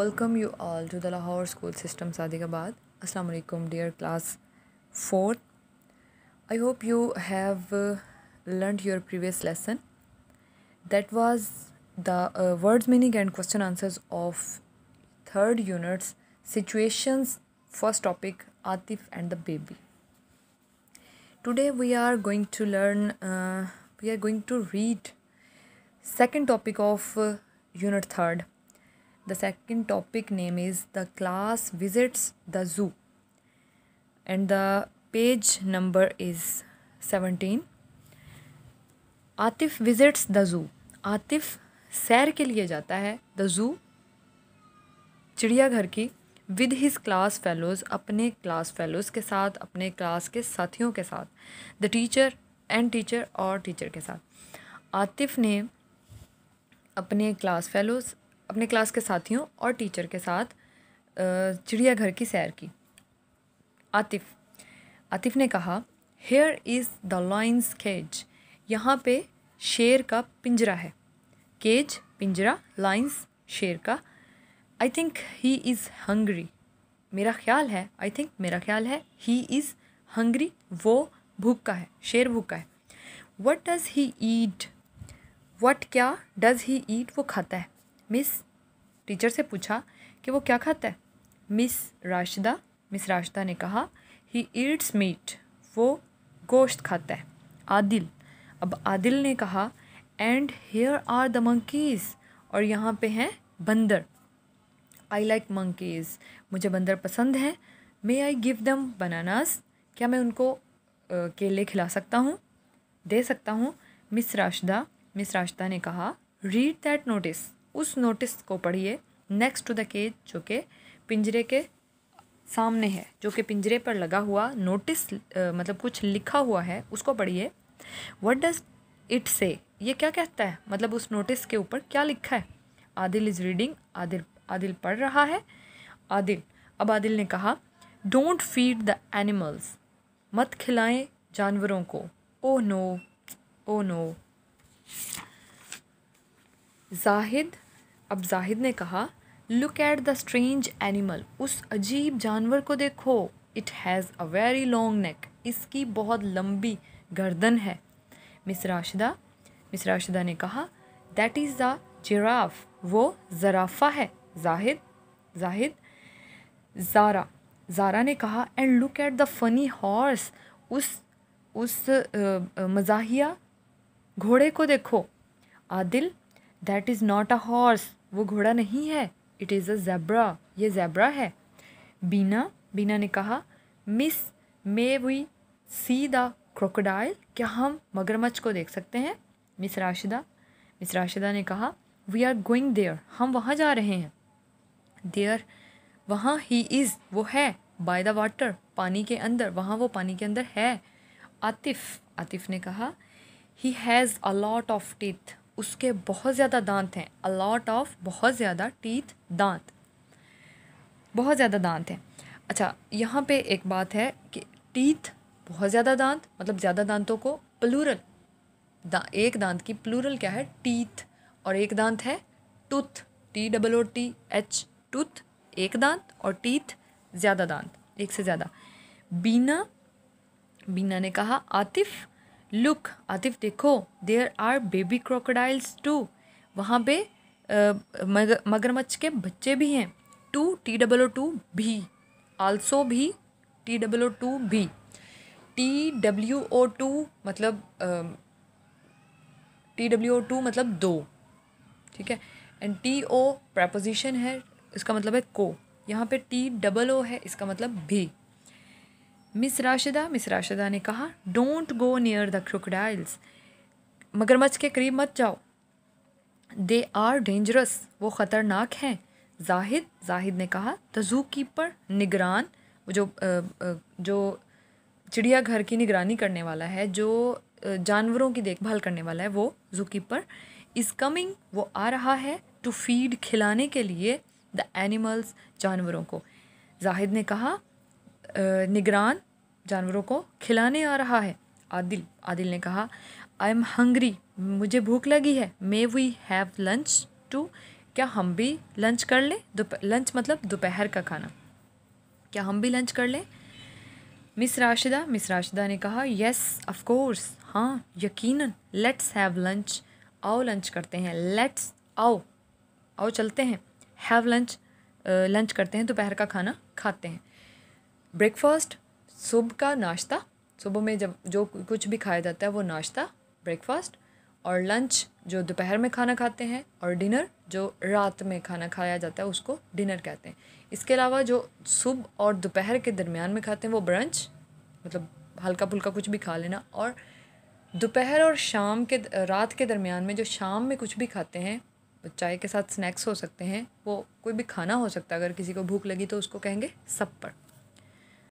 welcome you all to the Lahore school system Sadigabad assalamu alaikum dear class 4 i hope you have uh, learned your previous lesson that was the uh, words meaning and question answers of third units situations first topic atif and the baby today we are going to learn uh, we are going to read second topic of uh, unit third the second topic name is the class visits the zoo and the page number is seventeen Atif visits the zoo Atif सैर के लिए जाता है the zoo चिड़ियाघर की with his class fellows अपने class fellows के साथ अपने क्लास के साथियों के साथ द टीचर एंड टीचर और टीचर के साथ आतिफ ने अपने क्लास फेलोज़ अपने क्लास के साथियों और टीचर के साथ चिड़ियाघर की सैर की आतिफ आतिफ ने कहा here is the lion's cage यहाँ पे शेर का पिंजरा है केज पिंजरा लाइन्स शेर का I think he is hungry मेरा ख्याल है आई थिंक मेरा ख्याल है ही इज़ हंग्री वो भूखा है शेर भूखा है what does he eat what क्या डज़ ही ईट वो खाता है मिस टीचर से पूछा कि वो क्या खाता है मिस राशिदा मिस राशिदा ने कहा ही ईट्स मीट वो गोश्त खाता है आदिल अब आदिल ने कहा and here are the monkeys और यहाँ पे हैं बंदर आई लाइक मंकीज़ मुझे बंदर पसंद हैं मे आई गिव दम बनानास क्या मैं उनको केले खिला सकता हूँ दे सकता हूँ मिस राशिदा मिस राशिदा ने कहा रीड दैट नोटिस उस नोटिस को पढ़िए नेक्स्ट टू द केज जो कि पिंजरे के सामने है जो कि पिंजरे पर लगा हुआ नोटिस मतलब कुछ लिखा हुआ है उसको पढ़िए वट डज इट से ये क्या कहता है मतलब उस नोटिस के ऊपर क्या लिखा है आदिल इज़ रीडिंग आदिल आदिल पढ़ रहा है आदिल अब आदिल ने कहा डोंट फीड द एनिमल्स मत खिलाएं जानवरों को oh no oh no Zahid अब जाहिद ने कहा look at the strange animal उस अजीब जानवर को देखो it has a very long neck इसकी बहुत लंबी गर्दन है मिस राशिदा मिस राशिदा ने कहा दैट इज़ द जिराफ वो जराफा है जाहिद जाहिद ज़ारा ज़ारा ने कहा and look at the funny horse उस उस मज़ाहिया घोड़े को देखो Adil that is not a horse वो घोड़ा नहीं है इट इज़ अ जैब्रा ये जैब्रा है बीना बीना ने कहा miss may we see the crocodile क्या हम मगरमच्छ को देख सकते हैं मिस राशिदा मिस राशिदा ने कहा वी आर गोइंग देयर हम वहाँ जा रहे हैं देयर वहाँ ही इज़ वो है बाय द वाटर पानी के अंदर वहाँ वो पानी के अंदर है आतिफ आतिफ ने कहा he has a lot of teeth उसके बहुत ज़्यादा दांत हैं अलॉट ऑफ बहुत ज़्यादा टीथ दांत बहुत ज़्यादा दांत हैं अच्छा यहाँ पे एक बात है कि टीथ बहुत ज़्यादा दांत मतलब ज़्यादा दांतों को प्लूरल दा, एक दांत की प्लूरल क्या है टीथ और एक दांत है tooth T double O T H tooth एक दांत और टीथ ज़्यादा दांत एक से ज़्यादा बीना बीना ने कहा आतिफ लुक आतिफ देखो there are baby crocodiles too वहाँ पे मगरमच्छ के बच्चे भी हैं टू टी डब्लो टू भी आल्सो भी टी डब्लो टू भी टी डब्ल्यू ओ टू मतलब टी डब्ल्यू ओ टू मतलब दो ठीक है एंड टी ओ प्रपोजिशन है इसका मतलब है को यहाँ पे टी डबल ओ है इसका मतलब भी मिस राशिदा मिस राशिदा ने कहा don't go near the crocodiles मगरमच्छ के करीब मत जाओ दे आर डेंजरस वो ख़तरनाक हैं जाहिद जाहिद ने कहा द जू कीपर निगरान जो जो चिड़ियाघर की निगरानी करने वाला है जो जानवरों की देखभाल करने वाला है वो जू कीपर इज़ कमिंग वो आ रहा है टू फीड खिलाने के लिए द एनिमल्स जानवरों को जाहिद ने कहा निगरान जानवरों को खिलाने आ रहा है आदिल आदिल ने कहा आई एम हंग्री मुझे भूख लगी है may we have lunch too क्या हम भी लंच कर लें लंच मतलब दोपहर का खाना क्या हम भी लंच कर लें मिस राशिदा मिस राशिदा ने कहा यस ऑफ कोर्स हाँ यकीनन लेट्स हैव लंच आओ लंच करते हैं लेट्स आओ आओ चलते हैं हैव लंच लंच करते हैं दोपहर का खाना खाते हैं ब्रेकफास्ट सुबह का नाश्ता सुबह में जब जो कुछ भी खाया जाता है वो नाश्ता ब्रेकफास्ट और लंच जो दोपहर में खाना खाते हैं और डिनर जो रात में खाना खाया जाता है उसको डिनर कहते हैं इसके अलावा जो सुबह और दोपहर के दरमियान में खाते हैं वो ब्रंच मतलब हल्का फुल्का कुछ भी खा लेना और दोपहर और शाम के रात के दरमियान में जो शाम में कुछ भी खाते हैं चाय के साथ स्नैक्स हो सकते हैं वो कोई भी खाना हो सकता है अगर किसी को भूख लगी तो उसको कहेंगे सप्पर